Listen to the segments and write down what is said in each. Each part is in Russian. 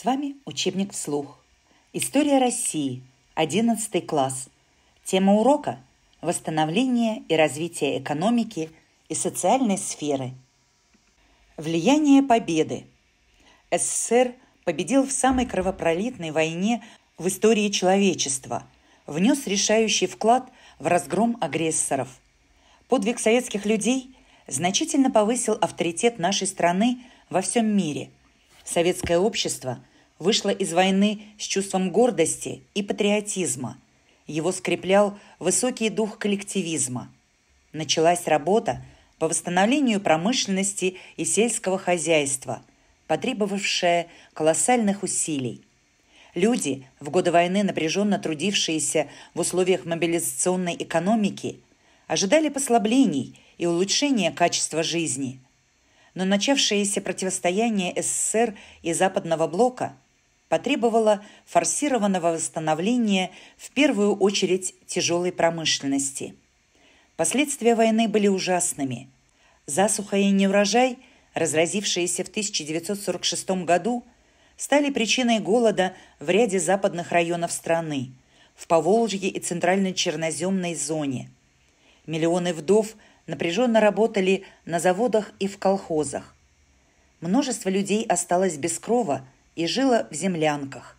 С вами учебник вслух. История России. 11 класс. Тема урока – восстановление и развитие экономики и социальной сферы. Влияние победы. СССР победил в самой кровопролитной войне в истории человечества, внес решающий вклад в разгром агрессоров. Подвиг советских людей значительно повысил авторитет нашей страны во всем мире. Советское общество – вышла из войны с чувством гордости и патриотизма. Его скреплял высокий дух коллективизма. Началась работа по восстановлению промышленности и сельского хозяйства, потребовавшая колоссальных усилий. Люди, в годы войны напряженно трудившиеся в условиях мобилизационной экономики, ожидали послаблений и улучшения качества жизни. Но начавшееся противостояние СССР и Западного блока – потребовало форсированного восстановления в первую очередь тяжелой промышленности. Последствия войны были ужасными. Засуха и неурожай, разразившиеся в 1946 году, стали причиной голода в ряде западных районов страны, в Поволжье и Центральной черноземной зоне. Миллионы вдов напряженно работали на заводах и в колхозах. Множество людей осталось без крова – и жила в землянках.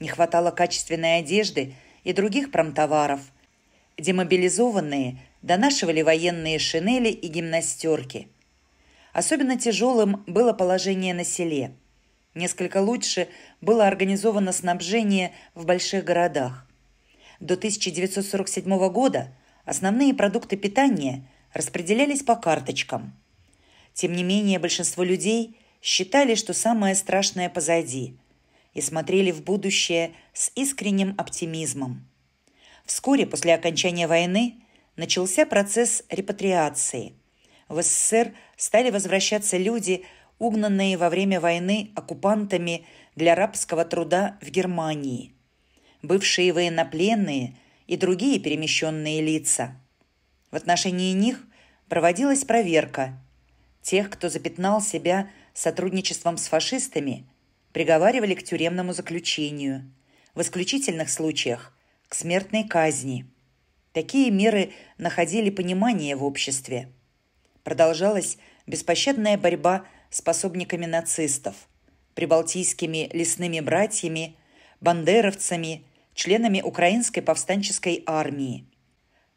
Не хватало качественной одежды и других промтоваров. Демобилизованные донашивали военные шинели и гимнастерки. Особенно тяжелым было положение на селе. Несколько лучше было организовано снабжение в больших городах. До 1947 года основные продукты питания распределялись по карточкам. Тем не менее, большинство людей – считали, что самое страшное позади, и смотрели в будущее с искренним оптимизмом. Вскоре после окончания войны начался процесс репатриации. В СССР стали возвращаться люди, угнанные во время войны оккупантами для рабского труда в Германии, бывшие военнопленные и другие перемещенные лица. В отношении них проводилась проверка. Тех, кто запятнал себя сотрудничеством с фашистами приговаривали к тюремному заключению, в исключительных случаях – к смертной казни. Такие меры находили понимание в обществе. Продолжалась беспощадная борьба с пособниками нацистов, прибалтийскими лесными братьями, бандеровцами, членами Украинской повстанческой армии.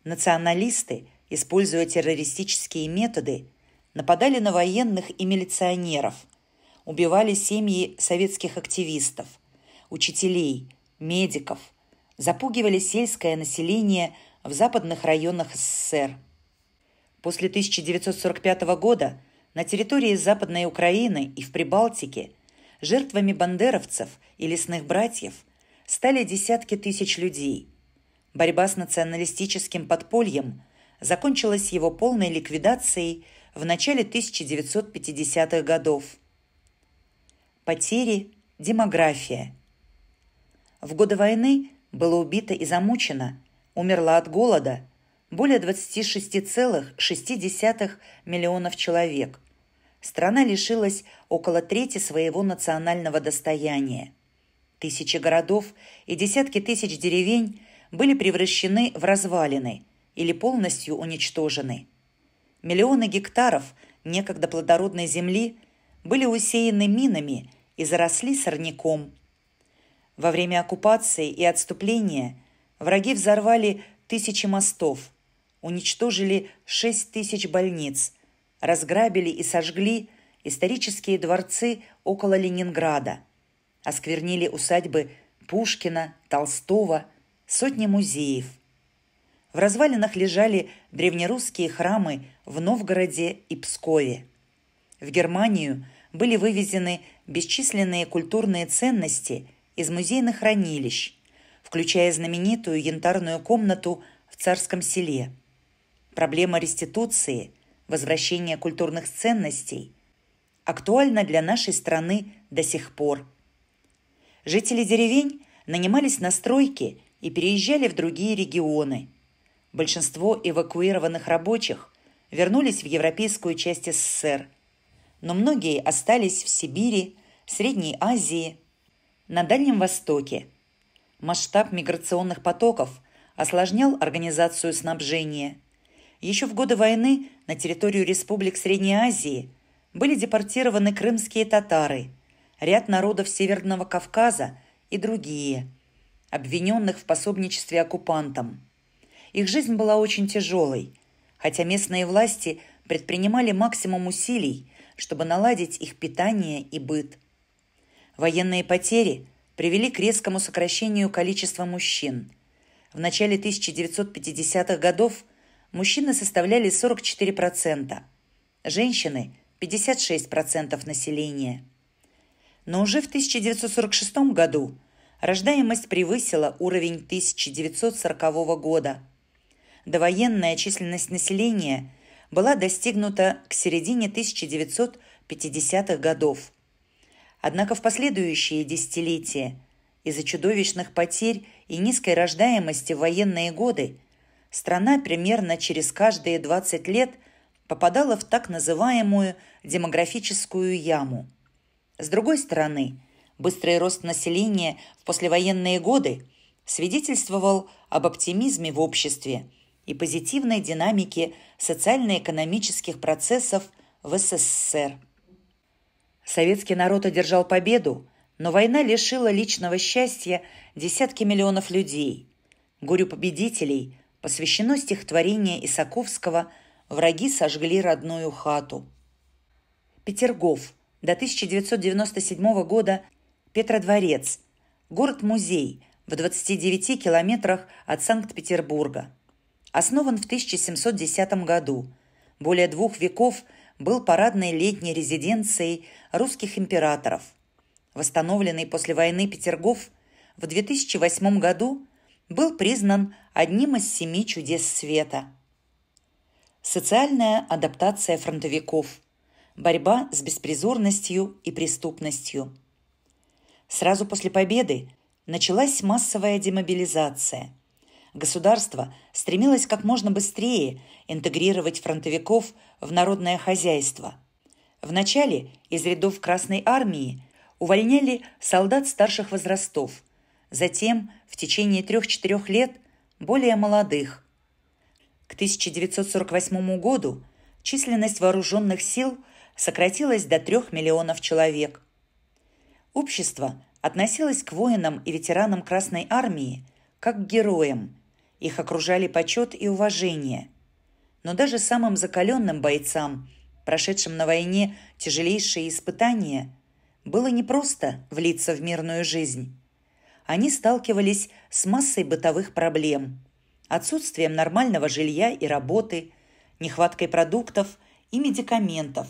Националисты, используя террористические методы – Нападали на военных и милиционеров. Убивали семьи советских активистов, учителей, медиков. Запугивали сельское население в западных районах СССР. После 1945 года на территории Западной Украины и в Прибалтике жертвами бандеровцев и лесных братьев стали десятки тысяч людей. Борьба с националистическим подпольем закончилась его полной ликвидацией – в начале 1950-х годов. Потери, демография. В годы войны было убито и замучено, умерло от голода более 26,6 миллионов человек. Страна лишилась около трети своего национального достояния. Тысячи городов и десятки тысяч деревень были превращены в развалины или полностью уничтожены – Миллионы гектаров некогда плодородной земли были усеяны минами и заросли сорняком. Во время оккупации и отступления враги взорвали тысячи мостов, уничтожили шесть тысяч больниц, разграбили и сожгли исторические дворцы около Ленинграда, осквернили усадьбы Пушкина, Толстого, сотни музеев – в развалинах лежали древнерусские храмы в Новгороде и Пскове. В Германию были вывезены бесчисленные культурные ценности из музейных хранилищ, включая знаменитую янтарную комнату в Царском селе. Проблема реституции, возвращения культурных ценностей актуальна для нашей страны до сих пор. Жители деревень нанимались на стройки и переезжали в другие регионы – Большинство эвакуированных рабочих вернулись в европейскую часть СССР, но многие остались в Сибири, Средней Азии, на Дальнем Востоке. Масштаб миграционных потоков осложнял организацию снабжения. Еще в годы войны на территорию республик Средней Азии были депортированы крымские татары, ряд народов Северного Кавказа и другие, обвиненных в пособничестве оккупантам – их жизнь была очень тяжелой, хотя местные власти предпринимали максимум усилий, чтобы наладить их питание и быт. Военные потери привели к резкому сокращению количества мужчин. В начале 1950-х годов мужчины составляли 44%, женщины – 56% населения. Но уже в 1946 году рождаемость превысила уровень 1940 года – довоенная численность населения была достигнута к середине 1950-х годов. Однако в последующие десятилетия из-за чудовищных потерь и низкой рождаемости в военные годы страна примерно через каждые 20 лет попадала в так называемую демографическую яму. С другой стороны, быстрый рост населения в послевоенные годы свидетельствовал об оптимизме в обществе – и позитивной динамики социально-экономических процессов в СССР. Советский народ одержал победу, но война лишила личного счастья десятки миллионов людей. Горю победителей посвящено стихотворение Исаковского «Враги сожгли родную хату». Петергоф. До 1997 года Петродворец. Город-музей в 29 километрах от Санкт-Петербурга основан в 1710 году. Более двух веков был парадной летней резиденцией русских императоров. Восстановленный после войны Петергоф в 2008 году был признан одним из семи чудес света. Социальная адаптация фронтовиков. Борьба с беспризорностью и преступностью. Сразу после победы началась массовая демобилизация – Государство стремилось как можно быстрее интегрировать фронтовиков в народное хозяйство. Вначале из рядов Красной армии увольняли солдат старших возрастов, затем в течение трех-четырех лет более молодых. К 1948 году численность вооруженных сил сократилась до трех миллионов человек. Общество относилось к воинам и ветеранам Красной армии как к героям – их окружали почет и уважение. Но даже самым закаленным бойцам, прошедшим на войне тяжелейшие испытания, было непросто влиться в мирную жизнь. Они сталкивались с массой бытовых проблем, отсутствием нормального жилья и работы, нехваткой продуктов и медикаментов.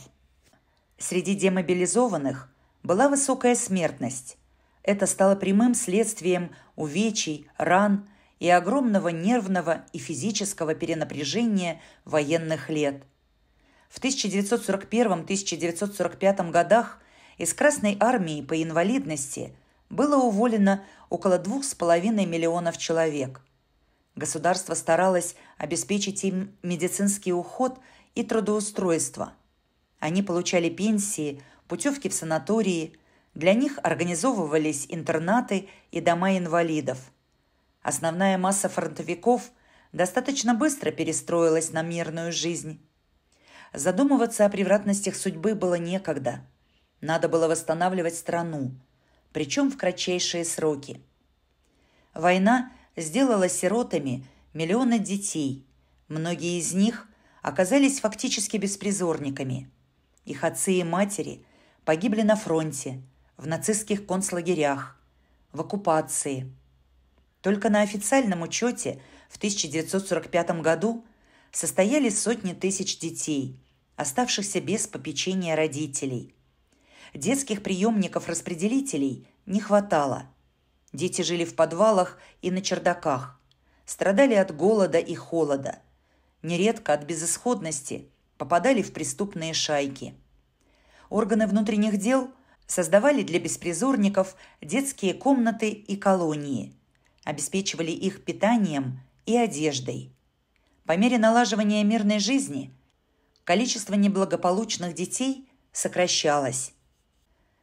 Среди демобилизованных была высокая смертность. Это стало прямым следствием увечий, ран – и огромного нервного и физического перенапряжения военных лет. В 1941-1945 годах из Красной армии по инвалидности было уволено около 2,5 миллионов человек. Государство старалось обеспечить им медицинский уход и трудоустройство. Они получали пенсии, путевки в санатории, для них организовывались интернаты и дома инвалидов – Основная масса фронтовиков достаточно быстро перестроилась на мирную жизнь. Задумываться о превратностях судьбы было некогда. Надо было восстанавливать страну, причем в кратчайшие сроки. Война сделала сиротами миллионы детей. Многие из них оказались фактически беспризорниками. Их отцы и матери погибли на фронте, в нацистских концлагерях, в оккупации – только на официальном учете в 1945 году состояли сотни тысяч детей, оставшихся без попечения родителей. Детских приемников-распределителей не хватало. Дети жили в подвалах и на чердаках, страдали от голода и холода, нередко от безысходности попадали в преступные шайки. Органы внутренних дел создавали для беспризорников детские комнаты и колонии – обеспечивали их питанием и одеждой. По мере налаживания мирной жизни количество неблагополучных детей сокращалось.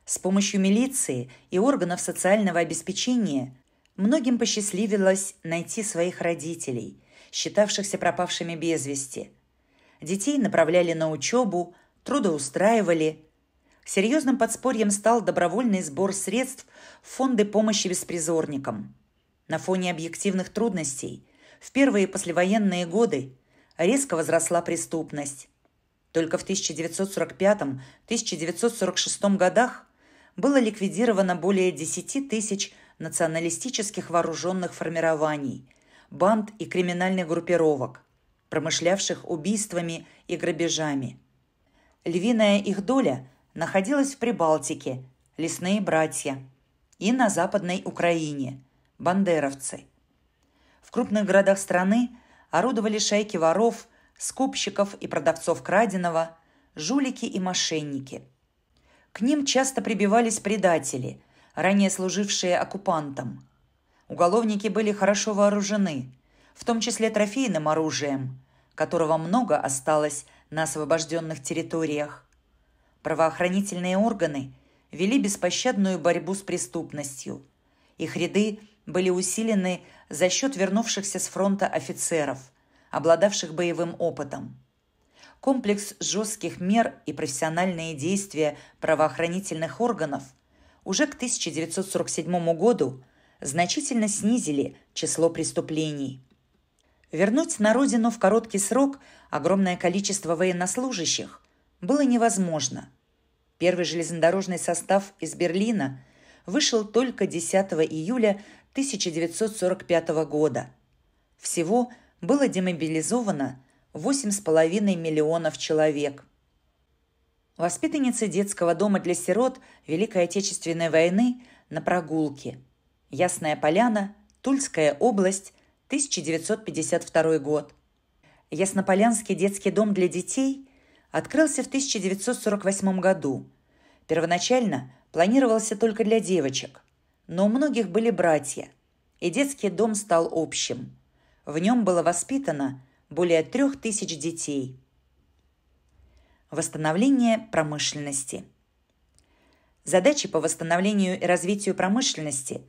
С помощью милиции и органов социального обеспечения многим посчастливилось найти своих родителей, считавшихся пропавшими без вести. Детей направляли на учебу, трудоустраивали. Серьезным подспорьем стал добровольный сбор средств в фонды помощи беспризорникам – на фоне объективных трудностей в первые послевоенные годы резко возросла преступность. Только в 1945-1946 годах было ликвидировано более 10 тысяч националистических вооруженных формирований, банд и криминальных группировок, промышлявших убийствами и грабежами. Львиная их доля находилась в Прибалтике, лесные братья, и на Западной Украине, – бандеровцы. В крупных городах страны орудовали шайки воров, скупщиков и продавцов краденого, жулики и мошенники. К ним часто прибивались предатели, ранее служившие оккупантам. Уголовники были хорошо вооружены, в том числе трофейным оружием, которого много осталось на освобожденных территориях. Правоохранительные органы вели беспощадную борьбу с преступностью. Их ряды были усилены за счет вернувшихся с фронта офицеров, обладавших боевым опытом. Комплекс жестких мер и профессиональные действия правоохранительных органов уже к 1947 году значительно снизили число преступлений. Вернуть на родину в короткий срок огромное количество военнослужащих было невозможно. Первый железнодорожный состав из Берлина вышел только 10 июля 1945 года. Всего было демобилизовано 8,5 миллионов человек. Воспитанницы детского дома для сирот Великой Отечественной войны на прогулке. Ясная поляна, Тульская область, 1952 год. Яснополянский детский дом для детей открылся в 1948 году. Первоначально планировался только для девочек но у многих были братья, и детский дом стал общим. В нем было воспитано более трех тысяч детей. Восстановление промышленности. Задачи по восстановлению и развитию промышленности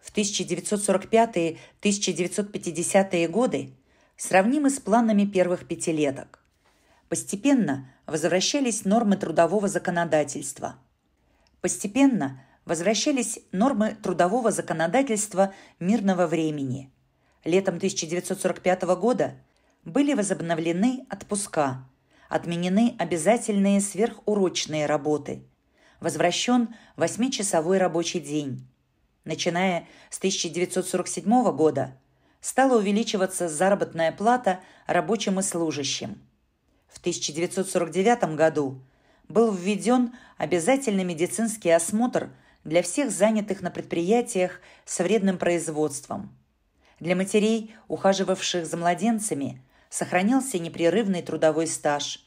в 1945-1950 годы сравнимы с планами первых пятилеток. Постепенно возвращались нормы трудового законодательства. Постепенно возвращались нормы трудового законодательства мирного времени. Летом 1945 года были возобновлены отпуска, отменены обязательные сверхурочные работы, возвращен восьмичасовой рабочий день. Начиная с 1947 года стала увеличиваться заработная плата рабочим и служащим. В 1949 году был введен обязательный медицинский осмотр – для всех занятых на предприятиях с вредным производством. Для матерей, ухаживавших за младенцами, сохранялся непрерывный трудовой стаж.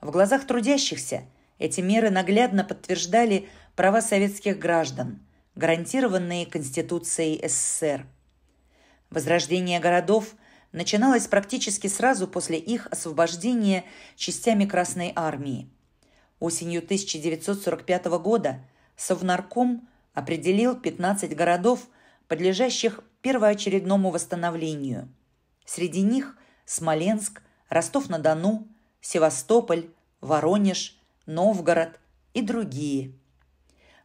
В глазах трудящихся эти меры наглядно подтверждали права советских граждан, гарантированные Конституцией СССР. Возрождение городов начиналось практически сразу после их освобождения частями Красной Армии. Осенью 1945 года – Совнарком определил 15 городов, подлежащих первоочередному восстановлению. Среди них Смоленск, Ростов-на-Дону, Севастополь, Воронеж, Новгород и другие.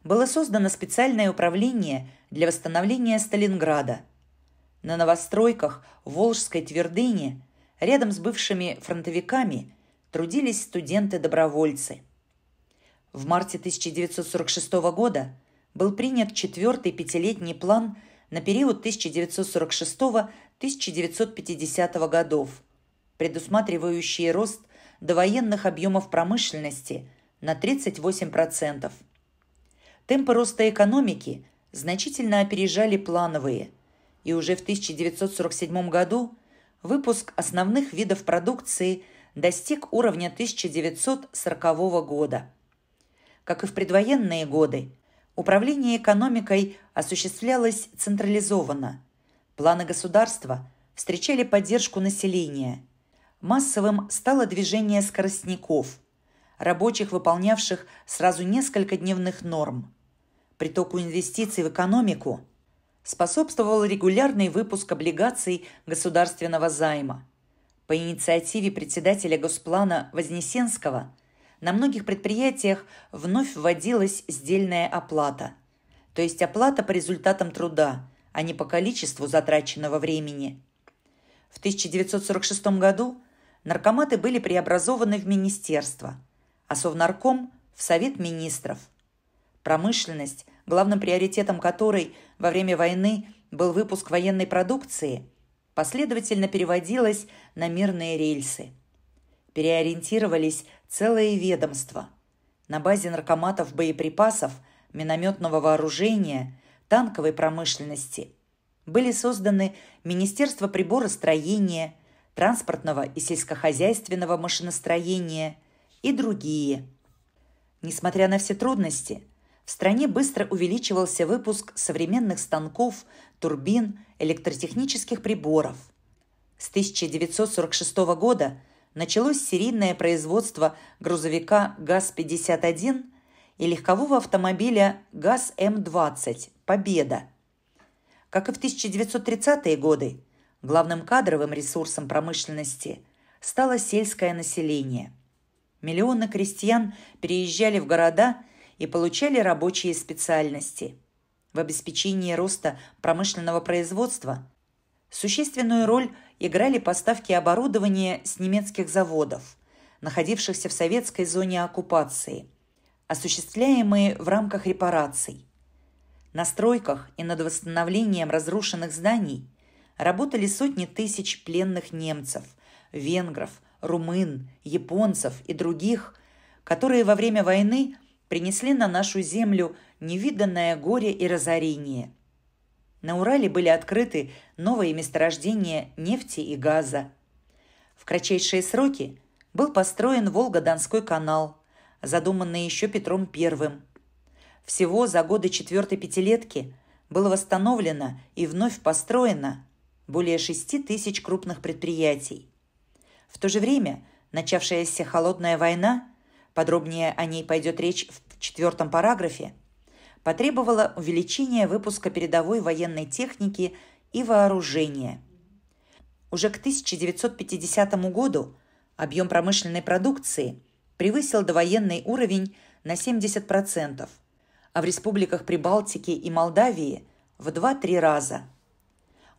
Было создано специальное управление для восстановления Сталинграда. На новостройках Волжской твердыни, рядом с бывшими фронтовиками, трудились студенты-добровольцы – в марте 1946 года был принят четвертый пятилетний план на период 1946-1950 годов, предусматривающий рост довоенных объемов промышленности на 38%. Темпы роста экономики значительно опережали плановые, и уже в 1947 году выпуск основных видов продукции достиг уровня 1940 года – как и в предвоенные годы, управление экономикой осуществлялось централизованно. Планы государства встречали поддержку населения. Массовым стало движение скоростников, рабочих, выполнявших сразу несколько дневных норм. Притоку инвестиций в экономику способствовал регулярный выпуск облигаций государственного займа. По инициативе председателя Госплана Вознесенского – на многих предприятиях вновь вводилась сдельная оплата, то есть оплата по результатам труда, а не по количеству затраченного времени. В 1946 году наркоматы были преобразованы в министерство, а Совнарком – в Совет министров. Промышленность, главным приоритетом которой во время войны был выпуск военной продукции, последовательно переводилась на мирные рельсы – переориентировались целые ведомства. На базе наркоматов боеприпасов, минометного вооружения, танковой промышленности были созданы Министерство приборостроения, транспортного и сельскохозяйственного машиностроения и другие. Несмотря на все трудности, в стране быстро увеличивался выпуск современных станков, турбин, электротехнических приборов. С 1946 года – началось серийное производство грузовика ГАЗ-51 и легкового автомобиля ГАЗ-М20 «Победа». Как и в 1930-е годы, главным кадровым ресурсом промышленности стало сельское население. Миллионы крестьян переезжали в города и получали рабочие специальности. В обеспечении роста промышленного производства Существенную роль играли поставки оборудования с немецких заводов, находившихся в советской зоне оккупации, осуществляемые в рамках репараций. На стройках и над восстановлением разрушенных зданий работали сотни тысяч пленных немцев, венгров, румын, японцев и других, которые во время войны принесли на нашу землю невиданное горе и разорение – на Урале были открыты новые месторождения нефти и газа. В кратчайшие сроки был построен Волго-Донской канал, задуманный еще Петром I. Всего за годы четвертой пятилетки было восстановлено и вновь построено более 6 тысяч крупных предприятий. В то же время начавшаяся холодная война, подробнее о ней пойдет речь в четвертом параграфе – потребовало увеличения выпуска передовой военной техники и вооружения. Уже к 1950 году объем промышленной продукции превысил довоенный уровень на 70%, а в республиках Прибалтики и Молдавии в 2-3 раза.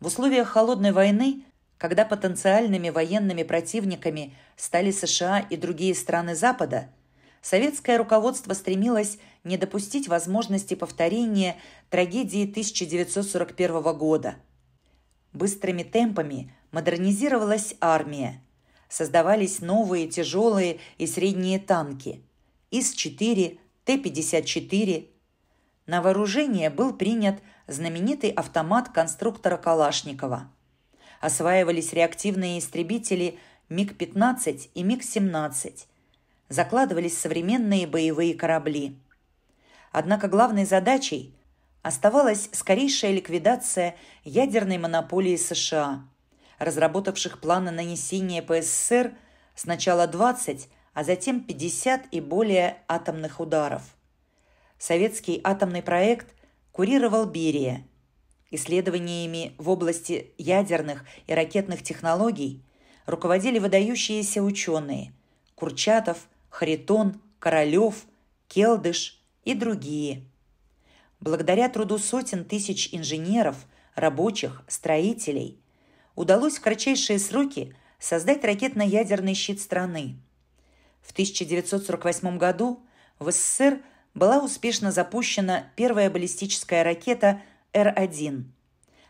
В условиях холодной войны, когда потенциальными военными противниками стали США и другие страны Запада – советское руководство стремилось не допустить возможности повторения трагедии 1941 года. Быстрыми темпами модернизировалась армия. Создавались новые тяжелые и средние танки – ИС-4, Т-54. На вооружение был принят знаменитый автомат конструктора Калашникова. Осваивались реактивные истребители МиГ-15 и МиГ-17 – закладывались современные боевые корабли. Однако главной задачей оставалась скорейшая ликвидация ядерной монополии США, разработавших планы нанесения по сначала 20, а затем 50 и более атомных ударов. Советский атомный проект курировал Берия. Исследованиями в области ядерных и ракетных технологий руководили выдающиеся ученые – Курчатов, Харитон, Королев, Келдыш и другие. Благодаря труду сотен тысяч инженеров, рабочих, строителей удалось в кратчайшие сроки создать ракетно-ядерный щит страны. В 1948 году в СССР была успешно запущена первая баллистическая ракета Р-1,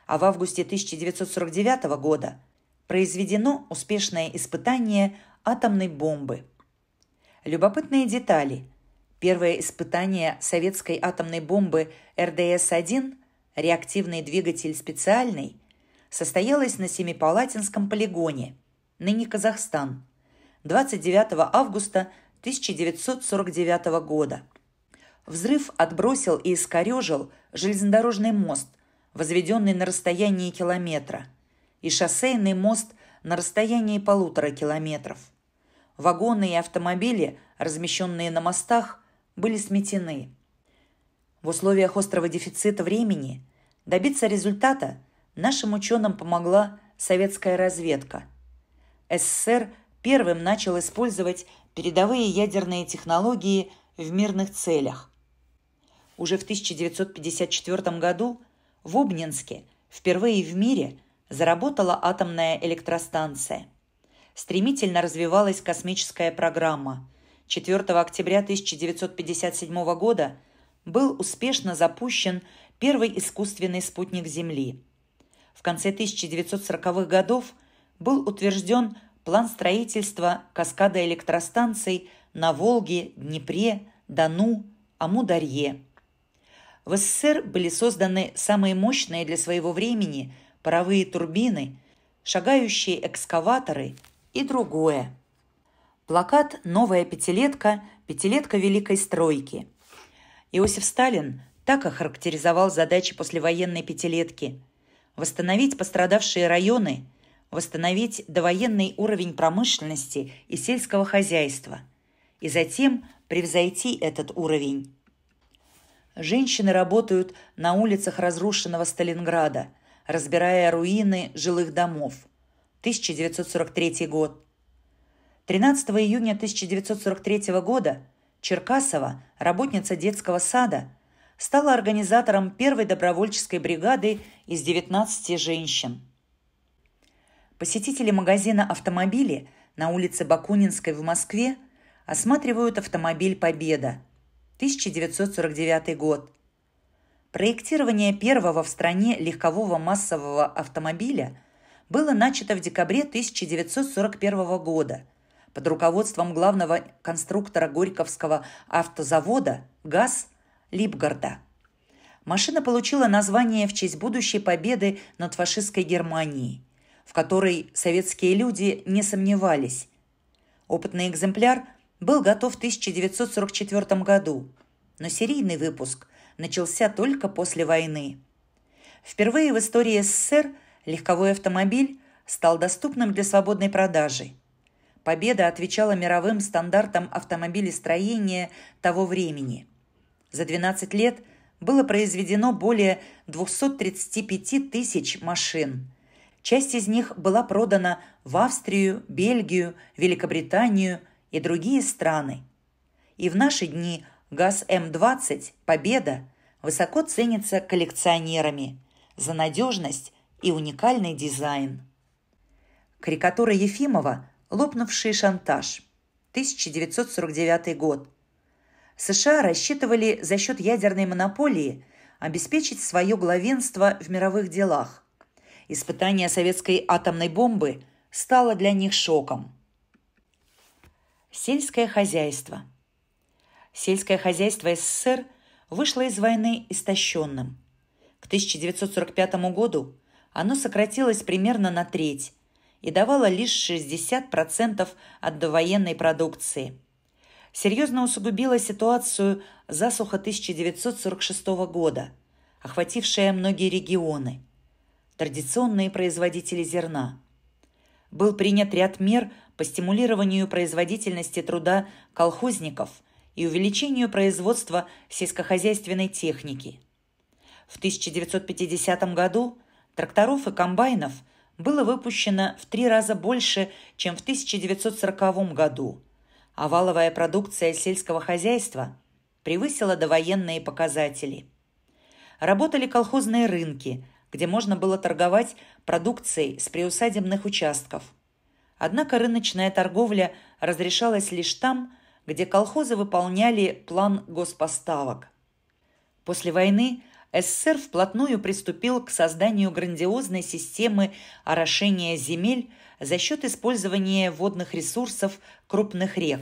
а в августе 1949 года произведено успешное испытание атомной бомбы – Любопытные детали. Первое испытание советской атомной бомбы РДС-1, реактивный двигатель специальный, состоялось на Семипалатинском полигоне, ныне Казахстан, 29 августа 1949 года. Взрыв отбросил и искорежил железнодорожный мост, возведенный на расстоянии километра, и шоссейный мост на расстоянии полутора километров – Вагоны и автомобили, размещенные на мостах, были сметены. В условиях острого дефицита времени добиться результата нашим ученым помогла советская разведка. СССР первым начал использовать передовые ядерные технологии в мирных целях. Уже в 1954 году в Обнинске впервые в мире заработала атомная электростанция – стремительно развивалась космическая программа. 4 октября 1957 года был успешно запущен первый искусственный спутник Земли. В конце 1940-х годов был утвержден план строительства каскада электростанций на Волге, Днепре, Дону, Амударье. В СССР были созданы самые мощные для своего времени паровые турбины, шагающие экскаваторы – и другое. Плакат «Новая пятилетка. Пятилетка Великой стройки». Иосиф Сталин так охарактеризовал задачи послевоенной пятилетки – восстановить пострадавшие районы, восстановить довоенный уровень промышленности и сельского хозяйства, и затем превзойти этот уровень. Женщины работают на улицах разрушенного Сталинграда, разбирая руины жилых домов – 1943 год. 13 июня 1943 года Черкасова, работница детского сада, стала организатором первой добровольческой бригады из 19 женщин. Посетители магазина «Автомобили» на улице Бакунинской в Москве осматривают автомобиль «Победа» 1949 год. Проектирование первого в стране легкового массового автомобиля было начато в декабре 1941 года под руководством главного конструктора Горьковского автозавода «ГАЗ» Липгарда. Машина получила название в честь будущей победы над фашистской Германией, в которой советские люди не сомневались. Опытный экземпляр был готов в 1944 году, но серийный выпуск начался только после войны. Впервые в истории СССР – Легковой автомобиль стал доступным для свободной продажи. Победа отвечала мировым стандартам автомобилестроения того времени. За 12 лет было произведено более 235 тысяч машин. Часть из них была продана в Австрию, Бельгию, Великобританию и другие страны. И в наши дни ГАЗ М-20 «Победа» высоко ценится коллекционерами за надежность и уникальный дизайн. Карикатура Ефимова «Лопнувший шантаж», 1949 год. США рассчитывали за счет ядерной монополии обеспечить свое главенство в мировых делах. Испытание советской атомной бомбы стало для них шоком. Сельское хозяйство. Сельское хозяйство СССР вышло из войны истощенным. К 1945 году оно сократилось примерно на треть и давало лишь 60% от довоенной продукции. Серьезно усугубила ситуацию засуха 1946 года, охватившая многие регионы, традиционные производители зерна. Был принят ряд мер по стимулированию производительности труда колхозников и увеличению производства сельскохозяйственной техники. В 1950 году тракторов и комбайнов было выпущено в три раза больше, чем в 1940 году, а валовая продукция сельского хозяйства превысила довоенные показатели. Работали колхозные рынки, где можно было торговать продукцией с приусадебных участков. Однако рыночная торговля разрешалась лишь там, где колхозы выполняли план госпоставок. После войны – СССР вплотную приступил к созданию грандиозной системы орошения земель за счет использования водных ресурсов крупных рек.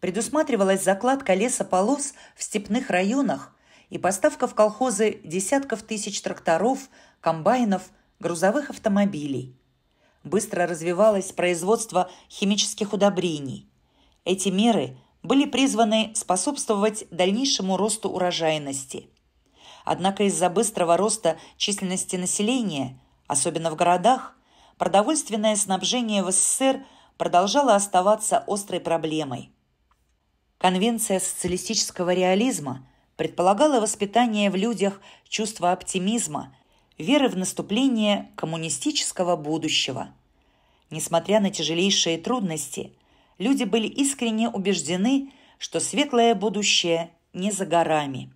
Предусматривалась закладка лесополос в степных районах и поставка в колхозы десятков тысяч тракторов, комбайнов, грузовых автомобилей. Быстро развивалось производство химических удобрений. Эти меры были призваны способствовать дальнейшему росту урожайности – Однако из-за быстрого роста численности населения, особенно в городах, продовольственное снабжение в СССР продолжало оставаться острой проблемой. Конвенция социалистического реализма предполагала воспитание в людях чувства оптимизма, веры в наступление коммунистического будущего. Несмотря на тяжелейшие трудности, люди были искренне убеждены, что светлое будущее не за горами –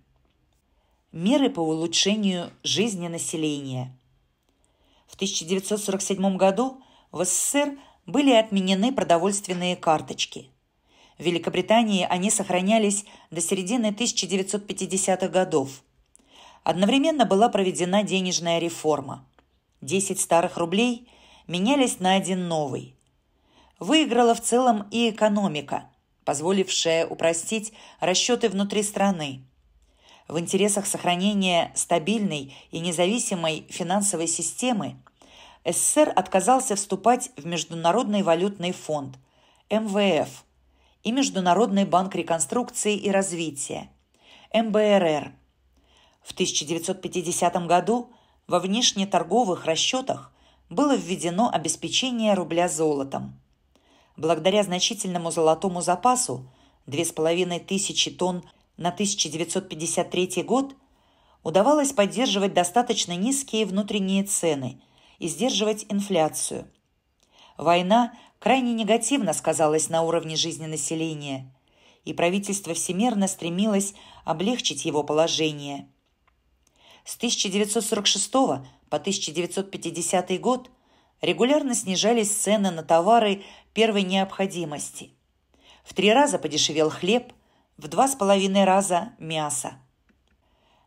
меры по улучшению жизни населения. В 1947 году в СССР были отменены продовольственные карточки. В Великобритании они сохранялись до середины 1950-х годов. Одновременно была проведена денежная реформа. 10 старых рублей менялись на один новый. Выиграла в целом и экономика, позволившая упростить расчеты внутри страны – в интересах сохранения стабильной и независимой финансовой системы СССР отказался вступать в Международный валютный фонд МВФ и Международный банк реконструкции и развития МБРР. В 1950 году во внешнеторговых расчетах было введено обеспечение рубля золотом. Благодаря значительному золотому запасу 2500 тонн на 1953 год удавалось поддерживать достаточно низкие внутренние цены и сдерживать инфляцию. Война крайне негативно сказалась на уровне жизни населения, и правительство всемерно стремилось облегчить его положение. С 1946 по 1950 год регулярно снижались цены на товары первой необходимости. В три раза подешевел хлеб – в два с половиной раза мяса.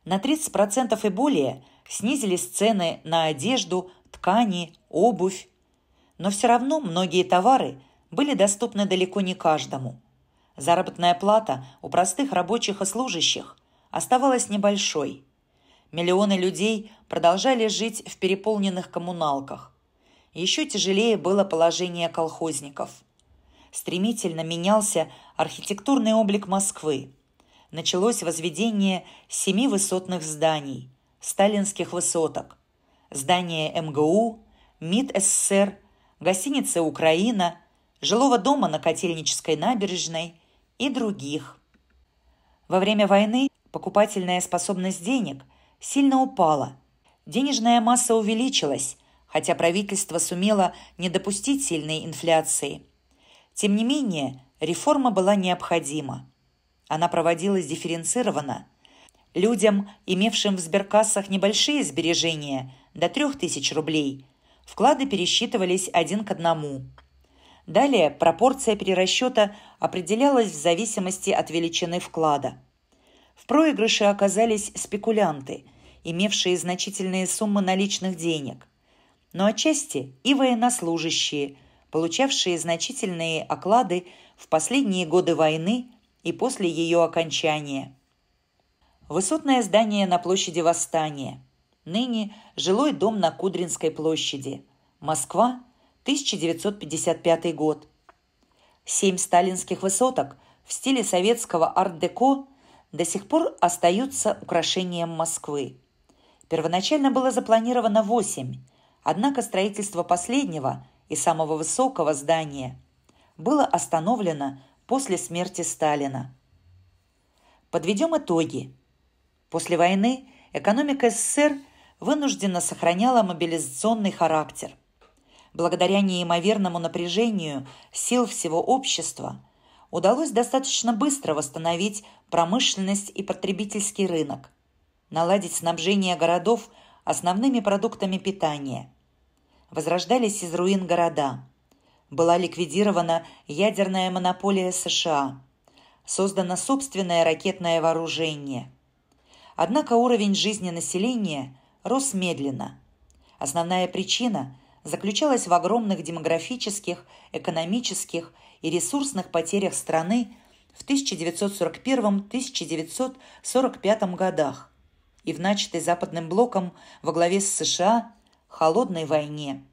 На 30% и более снизились цены на одежду, ткани, обувь. Но все равно многие товары были доступны далеко не каждому. Заработная плата у простых рабочих и служащих оставалась небольшой. Миллионы людей продолжали жить в переполненных коммуналках. Еще тяжелее было положение колхозников. Стремительно менялся архитектурный облик Москвы. Началось возведение семи высотных зданий, сталинских высоток. Здание МГУ, МИД СССР, гостиница «Украина», жилого дома на Котельнической набережной и других. Во время войны покупательная способность денег сильно упала. Денежная масса увеличилась, хотя правительство сумело не допустить сильной инфляции. Тем не менее, Реформа была необходима. Она проводилась дифференцированно. Людям, имевшим в сберкассах небольшие сбережения, до 3000 рублей, вклады пересчитывались один к одному. Далее пропорция перерасчета определялась в зависимости от величины вклада. В проигрыше оказались спекулянты, имевшие значительные суммы наличных денег, но отчасти и военнослужащие, получавшие значительные оклады в последние годы войны и после ее окончания. Высотное здание на площади Восстания. Ныне жилой дом на Кудринской площади. Москва, 1955 год. Семь сталинских высоток в стиле советского арт-деко до сих пор остаются украшением Москвы. Первоначально было запланировано восемь, однако строительство последнего и самого высокого здания – было остановлено после смерти Сталина. Подведем итоги. После войны экономика СССР вынужденно сохраняла мобилизационный характер. Благодаря неимоверному напряжению сил всего общества удалось достаточно быстро восстановить промышленность и потребительский рынок, наладить снабжение городов основными продуктами питания. Возрождались из руин города – была ликвидирована ядерная монополия США. Создано собственное ракетное вооружение. Однако уровень жизни населения рос медленно. Основная причина заключалась в огромных демографических, экономических и ресурсных потерях страны в 1941-1945 годах и в начатой Западным блоком во главе с США холодной войне.